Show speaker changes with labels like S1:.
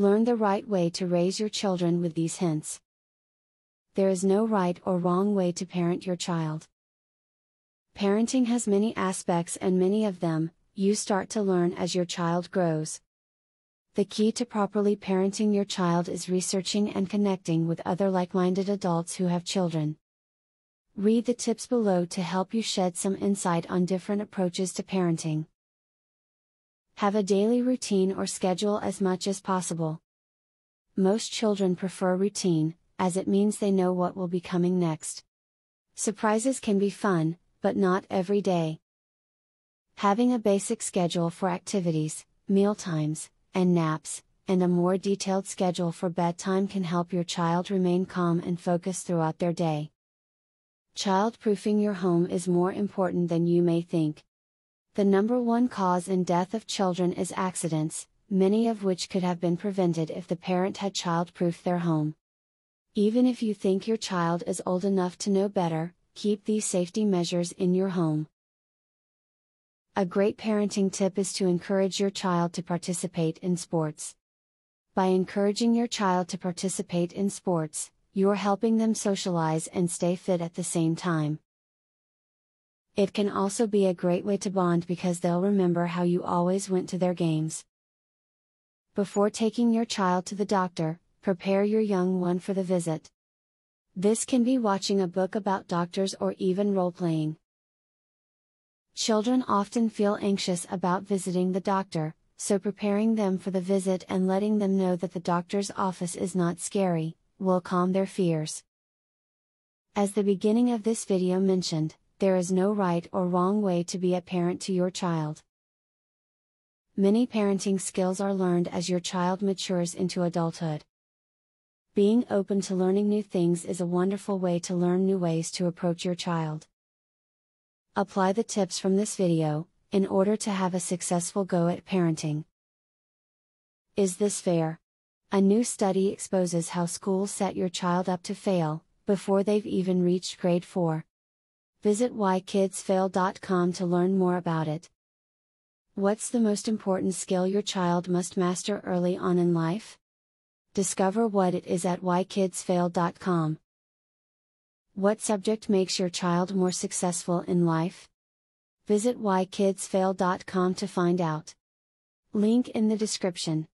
S1: Learn the right way to raise your children with these hints. There is no right or wrong way to parent your child. Parenting has many aspects, and many of them, you start to learn as your child grows. The key to properly parenting your child is researching and connecting with other like minded adults who have children. Read the tips below to help you shed some insight on different approaches to parenting. Have a daily routine or schedule as much as possible. Most children prefer routine, as it means they know what will be coming next. Surprises can be fun, but not every day. Having a basic schedule for activities, meal times, and naps, and a more detailed schedule for bedtime can help your child remain calm and focused throughout their day. Childproofing your home is more important than you may think. The number one cause in death of children is accidents, many of which could have been prevented if the parent had childproofed their home. Even if you think your child is old enough to know better, keep these safety measures in your home. A great parenting tip is to encourage your child to participate in sports. By encouraging your child to participate in sports, you're helping them socialize and stay fit at the same time. It can also be a great way to bond because they'll remember how you always went to their games. Before taking your child to the doctor, prepare your young one for the visit. This can be watching a book about doctors or even role playing. Children often feel anxious about visiting the doctor, so preparing them for the visit and letting them know that the doctor's office is not scary, will calm their fears. As the beginning of this video mentioned, there is no right or wrong way to be a parent to your child. Many parenting skills are learned as your child matures into adulthood. Being open to learning new things is a wonderful way to learn new ways to approach your child. Apply the tips from this video, in order to have a successful go at parenting. Is this fair? A new study exposes how schools set your child up to fail, before they've even reached grade 4. Visit whykidsfail.com to learn more about it. What's the most important skill your child must master early on in life? Discover what it is at whykidsfail.com. What subject makes your child more successful in life? Visit whykidsfail.com to find out. Link in the description.